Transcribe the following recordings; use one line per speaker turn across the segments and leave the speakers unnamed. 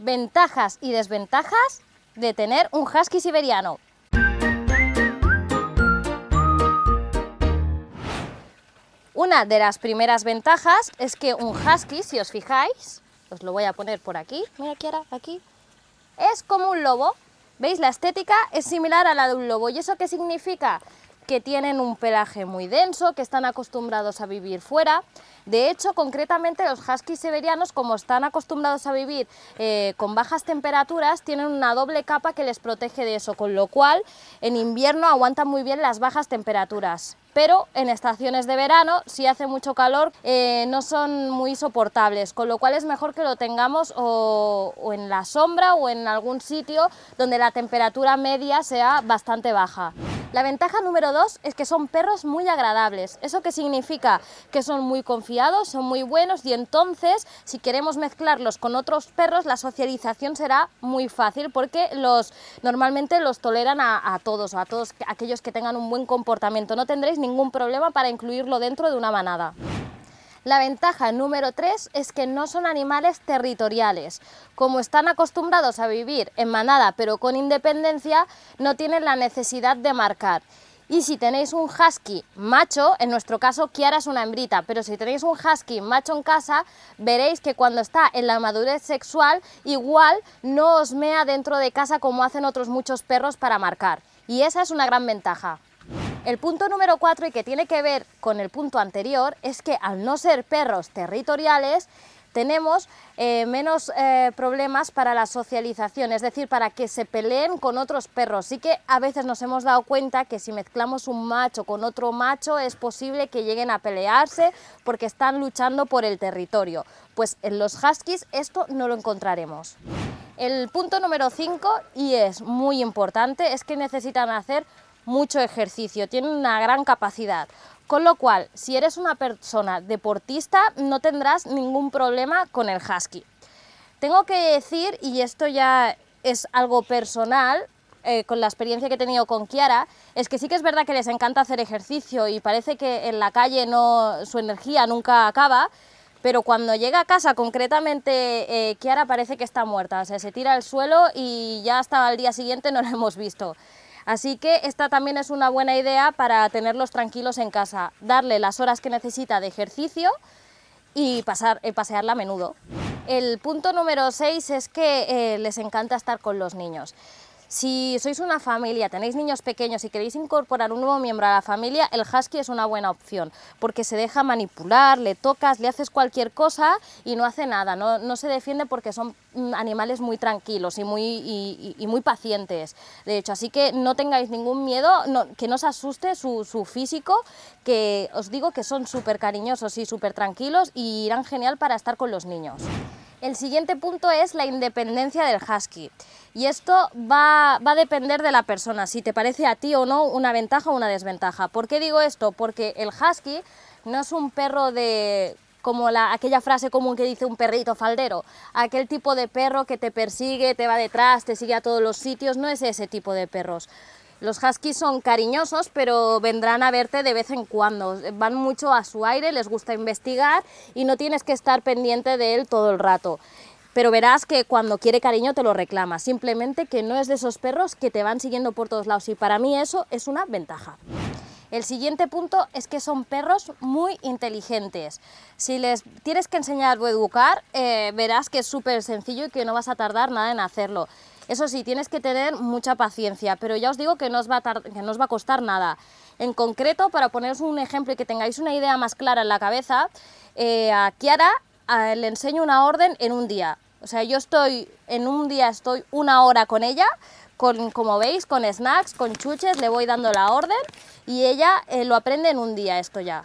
ventajas y desventajas de tener un husky siberiano. Una de las primeras ventajas es que un husky, si os fijáis, os lo voy a poner por aquí, mira aquí, es como un lobo. ¿Veis? La estética es similar a la de un lobo. ¿Y eso qué significa? que tienen un pelaje muy denso, que están acostumbrados a vivir fuera. De hecho, concretamente los huskies siberianos, como están acostumbrados a vivir eh, con bajas temperaturas, tienen una doble capa que les protege de eso, con lo cual en invierno aguantan muy bien las bajas temperaturas. Pero en estaciones de verano, si hace mucho calor, eh, no son muy soportables, con lo cual es mejor que lo tengamos o en la sombra o en algún sitio donde la temperatura media sea bastante baja. La ventaja número dos es que son perros muy agradables. ¿Eso qué significa? Que son muy confiados, son muy buenos y entonces si queremos mezclarlos con otros perros la socialización será muy fácil porque los, normalmente los toleran a, a todos, a todos aquellos que tengan un buen comportamiento. No tendréis ningún problema para incluirlo dentro de una manada. La ventaja número 3 es que no son animales territoriales. Como están acostumbrados a vivir en manada pero con independencia, no tienen la necesidad de marcar. Y si tenéis un husky macho, en nuestro caso Kiara es una hembrita, pero si tenéis un husky macho en casa, veréis que cuando está en la madurez sexual, igual no os mea dentro de casa como hacen otros muchos perros para marcar. Y esa es una gran ventaja. El punto número cuatro y que tiene que ver con el punto anterior es que al no ser perros territoriales tenemos eh, menos eh, problemas para la socialización, es decir, para que se peleen con otros perros. Sí que a veces nos hemos dado cuenta que si mezclamos un macho con otro macho es posible que lleguen a pelearse porque están luchando por el territorio. Pues en los huskies esto no lo encontraremos. El punto número 5, y es muy importante, es que necesitan hacer mucho ejercicio, tiene una gran capacidad. Con lo cual, si eres una persona deportista, no tendrás ningún problema con el husky. Tengo que decir, y esto ya es algo personal, eh, con la experiencia que he tenido con Kiara, es que sí que es verdad que les encanta hacer ejercicio y parece que en la calle no, su energía nunca acaba, pero cuando llega a casa, concretamente, eh, Kiara parece que está muerta, se tira al suelo y ya hasta el día siguiente no la hemos visto. Así que esta también es una buena idea para tenerlos tranquilos en casa, darle las horas que necesita de ejercicio y eh, pasearla a menudo. El punto número 6 es que eh, les encanta estar con los niños. Si sois una familia, tenéis niños pequeños y queréis incorporar un nuevo miembro a la familia, el husky es una buena opción, porque se deja manipular, le tocas, le haces cualquier cosa y no hace nada, no, se defiende porque son mm, animales muy tranquilos y muy, muy pacientes. De hecho, así que no tengáis ningún miedo, que no os asuste su, su físico, que os digo que son súper cariñosos y súper tranquilos y irán genial para estar con los niños. El siguiente punto es la independencia del husky. Y esto va, a depender de la persona, si te parece a ti o no una ventaja o una desventaja. ¿Por qué digo esto? Porque el husky no es un perro de como la, aquella frase común que dice un perrito faldero, aquel tipo de perro que te persigue, te va detrás, te sigue a todos los sitios, no es ese tipo de perros. Los huskies son cariñosos, pero vendrán a verte de vez en cuando. Van mucho a su aire, les gusta investigar y no tienes que estar pendiente de él todo el rato. Pero verás que cuando quiere cariño te lo reclama, simplemente que no es de esos perros que te van siguiendo por todos lados y para mí eso es una ventaja. El siguiente punto es que son perros muy inteligentes. Si les tienes que enseñar o educar, eh, verás que es súper sencillo y que no vas a tardar nada en hacerlo. Eso sí, tienes que tener mucha paciencia, pero ya os digo que no os va a, costar nada. En concreto, para poneros un ejemplo y que tengáis una idea más clara en la cabeza, eh, a Kiara le enseño una orden en un día. O sea, yo estoy, en un día estoy una hora con ella, con, como veis, con snacks, con chuches, le voy dando la orden y ella eh, lo aprende en un día esto ya.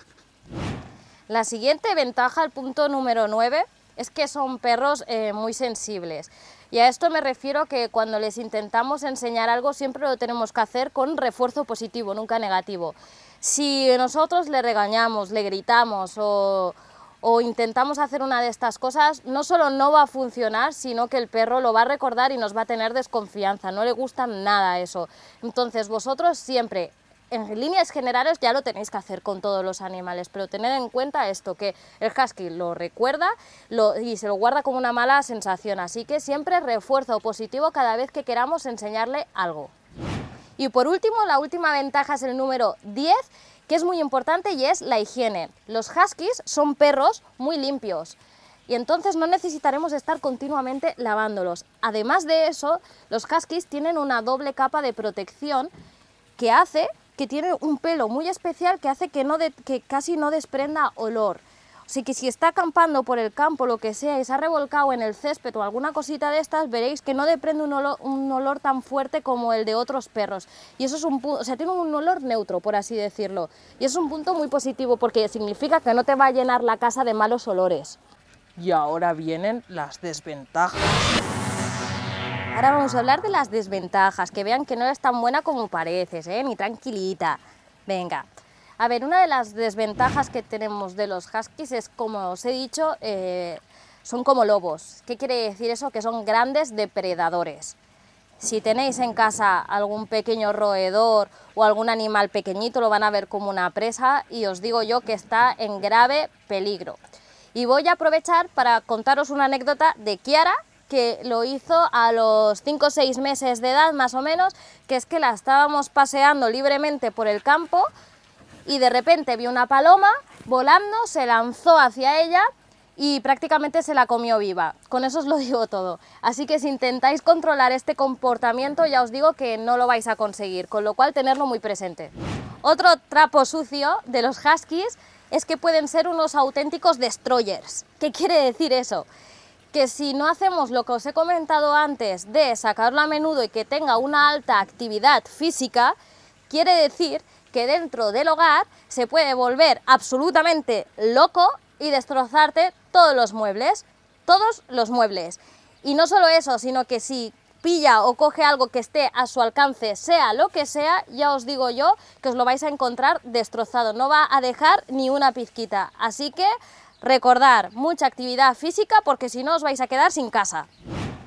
La siguiente ventaja, el punto número 9, es que son perros eh, muy sensibles. Y a esto me refiero que cuando les intentamos enseñar algo siempre lo tenemos que hacer con refuerzo positivo, nunca negativo. Si nosotros le regañamos, le gritamos o, intentamos hacer una de estas cosas, no solo no va a funcionar, sino que el perro lo va a recordar y nos va a tener desconfianza, no le gusta nada eso. Entonces vosotros siempre en líneas generales ya lo tenéis que hacer con todos los animales, pero tened en cuenta esto, que el husky lo recuerda y se lo guarda como una mala sensación, así que siempre refuerzo positivo cada vez que queramos enseñarle algo. Y por último, la última ventaja es el número 10, que es muy importante y es la higiene. Los huskies son perros muy limpios y entonces no necesitaremos estar continuamente lavándolos. Además de eso, los huskies tienen una doble capa de protección que hace que tiene un pelo muy especial que hace que, no que casi no desprenda olor. Así que si está acampando por el campo, lo que sea, y se ha revolcado en el césped o alguna cosita de estas, veréis que no desprende un olor, un olor tan fuerte como el de otros perros. Y eso es un punto, o sea, tiene un olor neutro, por así decirlo. Y es un punto muy positivo porque significa que no te va a llenar la casa de malos olores. Y ahora vienen las desventajas. Ahora vamos a hablar de las desventajas, que vean que no es tan buena como pareces, ¿eh? ni tranquilita. Venga. A ver, una de las desventajas que tenemos de los huskies es, como os he dicho, eh, son como lobos. ¿Qué quiere decir eso? Que son grandes depredadores. Si tenéis en casa algún pequeño roedor o algún animal pequeñito, lo van a ver como una presa y os digo yo que está en grave peligro. Y voy a aprovechar para contaros una anécdota de Kiara, que lo hizo a los 5 o 6 meses de edad más o menos, que es que la estábamos paseando libremente por el campo y de repente vio una paloma volando, se lanzó hacia ella y prácticamente se la comió viva. Con eso os lo digo todo. Así que si intentáis controlar este comportamiento, ya os digo que no lo vais a conseguir, con lo cual tenerlo muy presente. Otro trapo sucio de los huskies es que pueden ser unos auténticos destroyers. ¿Qué quiere decir eso? que si no hacemos lo que os he comentado antes de sacarlo a menudo y que tenga una alta actividad física, quiere decir que dentro del hogar se puede volver absolutamente loco y destrozarte todos los muebles, todos los muebles. Y no solo eso, sino que si pilla o coge algo que esté a su alcance, sea lo que sea, ya os digo yo que os lo vais a encontrar destrozado, no va a dejar ni una pizquita. Así que Recordar, mucha actividad física porque si no os vais a quedar sin casa.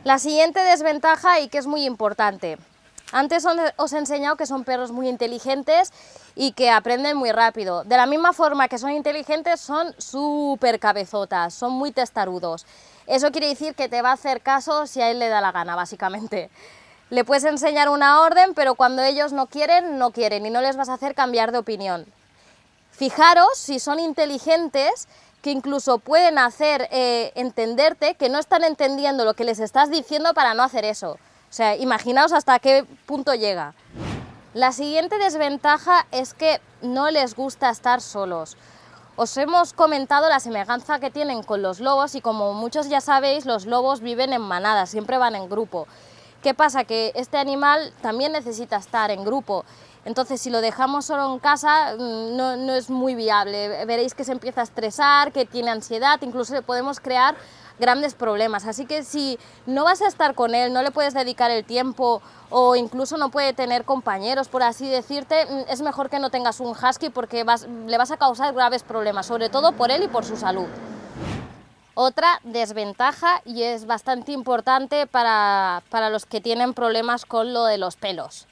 La siguiente desventaja y que es muy importante. Antes os he enseñado que son perros muy inteligentes y que aprenden muy rápido. De la misma forma que son inteligentes, son súper cabezotas, son muy testarudos. Eso quiere decir que te va a hacer caso si a él le da la gana, básicamente. Le puedes enseñar una orden, pero cuando ellos no quieren, no quieren y no les vas a hacer cambiar de opinión. Fijaros, si son inteligentes, que incluso pueden hacer eh, entenderte que no están entendiendo lo que les estás diciendo para no hacer eso. O sea, imaginaos hasta qué punto llega. La siguiente desventaja es que no les gusta estar solos. Os hemos comentado la semejanza que tienen con los lobos y como muchos ya sabéis, los lobos viven en manadas, siempre van en grupo. ¿Qué pasa? Que este animal también necesita estar en grupo entonces, si lo dejamos solo en casa, mm, no, es muy viable. Veréis que se empieza a estresar, que tiene ansiedad, incluso podemos crear grandes problemas. Así que si no vas a estar con él, no le puedes dedicar el tiempo o incluso no puede tener compañeros, por así decirte, mm, es mejor que no tengas un husky porque le vas a causar graves problemas, sobre todo por él y por su salud. Otra desventaja y es bastante importante para los que tienen problemas con lo de los pelos.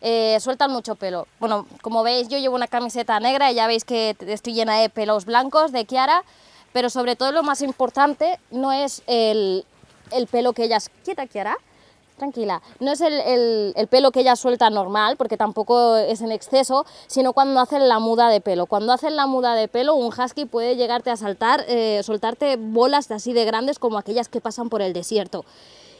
Eh, sueltan mucho pelo. Bueno, como veis yo llevo una camiseta negra y ya veis que estoy llena de pelos blancos de Kiara, pero sobre todo lo más importante no es el, pelo que ellas... ¿Quieta, Kiara? Tranquila, no es el, pelo que ellas suelta normal, porque tampoco es en exceso, sino cuando hacen la muda de pelo. Cuando hacen la muda de pelo, un husky puede llegarte a saltar, eh, soltarte bolas así de grandes como aquellas que pasan por el desierto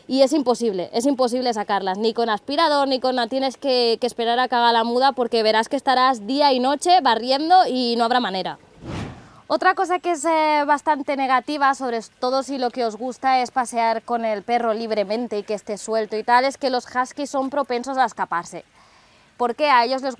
y es imposible, es imposible sacarlas, ni con aspirador, ni con nada, tienes que, esperar a que haga la muda porque verás que estarás día y noche barriendo y no habrá manera. Otra cosa que es eh, bastante negativa, sobre todo si lo que os gusta es pasear con el perro libremente y que esté suelto y tal, es que los huskies son propensos a escaparse. Porque a ellos les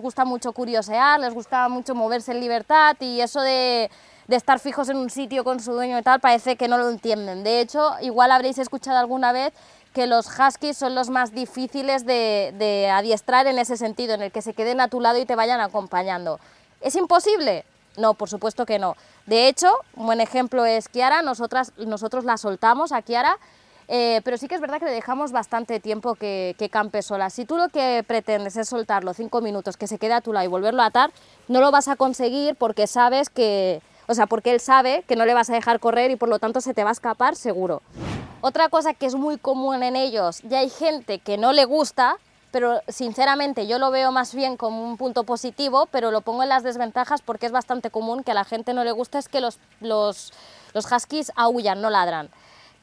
gusta mucho curiosear, les gusta mucho moverse en libertad y eso de de estar fijos en un sitio con su dueño y tal, parece que no lo entienden. De hecho, igual habréis escuchado alguna vez que los huskies son los más difíciles de, adiestrar en ese sentido, en el que se queden a tu lado y te vayan acompañando. ¿Es imposible? No, por supuesto que no. De hecho, un buen ejemplo es Kiara, nosotras, nosotros la soltamos a Kiara, eh, pero sí que es verdad que le dejamos bastante tiempo que, que campe sola. Si tú lo que pretendes es soltarlo cinco minutos, que se quede a tu lado y volverlo a atar, no lo vas a conseguir porque sabes que, o sea, porque él sabe que no le vas a dejar correr y por lo tanto se te va a escapar seguro. Otra cosa que es muy común en ellos, ya hay gente que no le gusta, pero sinceramente yo lo veo más bien como un punto positivo, pero lo pongo en las desventajas porque es bastante común que a la gente no le guste es que los, los, los huskies aullan, no ladran.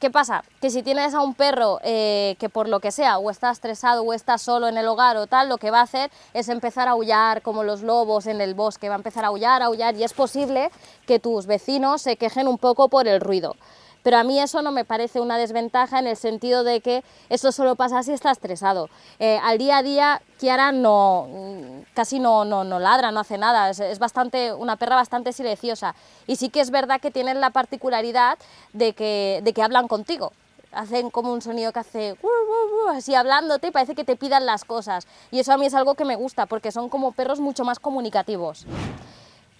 ¿Qué pasa? Que si tienes a un perro eh, que por lo que sea, o está estresado, o está solo en el hogar o tal, lo que va a hacer es empezar a aullar como los lobos en el bosque, va a empezar a aullar, a aullar, y es posible que tus vecinos se quejen un poco por el ruido pero a mí eso no me parece una desventaja en el sentido de que eso solo pasa si estás estresado. Eh, al día a día Kiara no, mm, casi no, no, ladra, no hace nada, es, bastante, una perra bastante silenciosa y sí que es verdad que tienen la particularidad de que, de que hablan contigo, hacen como un sonido que hace así hablándote y parece que te pidan las cosas. Y eso a mí es algo que me gusta porque son como perros mucho más comunicativos.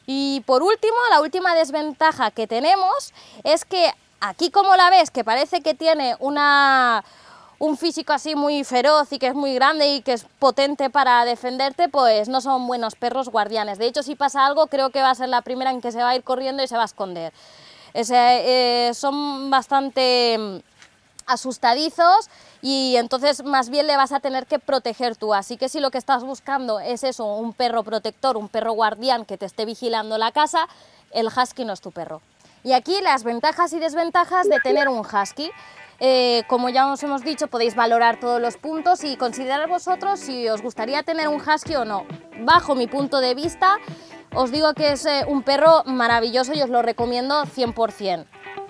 Y por último, la última desventaja que tenemos es que Aquí como la ves, que parece que tiene un físico así muy feroz y que es muy grande y que es potente para defenderte, pues no son buenos perros guardianes. De hecho, si pasa algo, creo que va a ser la primera en que se va a ir corriendo y se va a esconder. Eh, son bastante mm, asustadizos y entonces más bien le vas a tener que proteger tú. Así que si lo que estás buscando es eso, un perro protector, un perro guardián que te esté vigilando la casa, el husky no es tu perro. Y aquí las ventajas y desventajas de tener un husky. Eh, como ya os hemos dicho, podéis valorar todos los puntos y considerar vosotros si os gustaría tener un husky o no. Bajo mi punto de vista, os digo que es eh, un perro maravilloso y os lo recomiendo 100%.